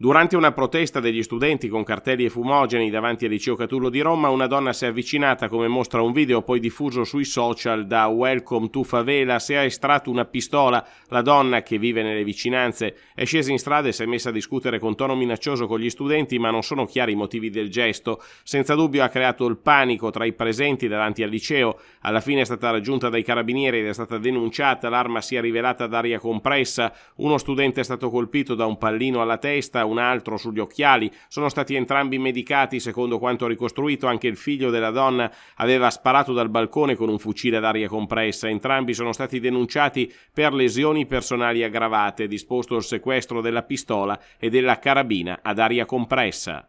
Durante una protesta degli studenti con cartelli e fumogeni davanti al liceo Catullo di Roma, una donna si è avvicinata, come mostra un video poi diffuso sui social da Welcome to Favela, si è estratto una pistola. La donna, che vive nelle vicinanze, è scesa in strada e si è messa a discutere con tono minaccioso con gli studenti, ma non sono chiari i motivi del gesto. Senza dubbio ha creato il panico tra i presenti davanti al liceo. Alla fine è stata raggiunta dai carabinieri ed è stata denunciata, l'arma si è rivelata ad aria compressa, uno studente è stato colpito da un pallino alla testa, un altro sugli occhiali. Sono stati entrambi medicati, secondo quanto ricostruito, anche il figlio della donna aveva sparato dal balcone con un fucile ad aria compressa. Entrambi sono stati denunciati per lesioni personali aggravate, disposto il sequestro della pistola e della carabina ad aria compressa.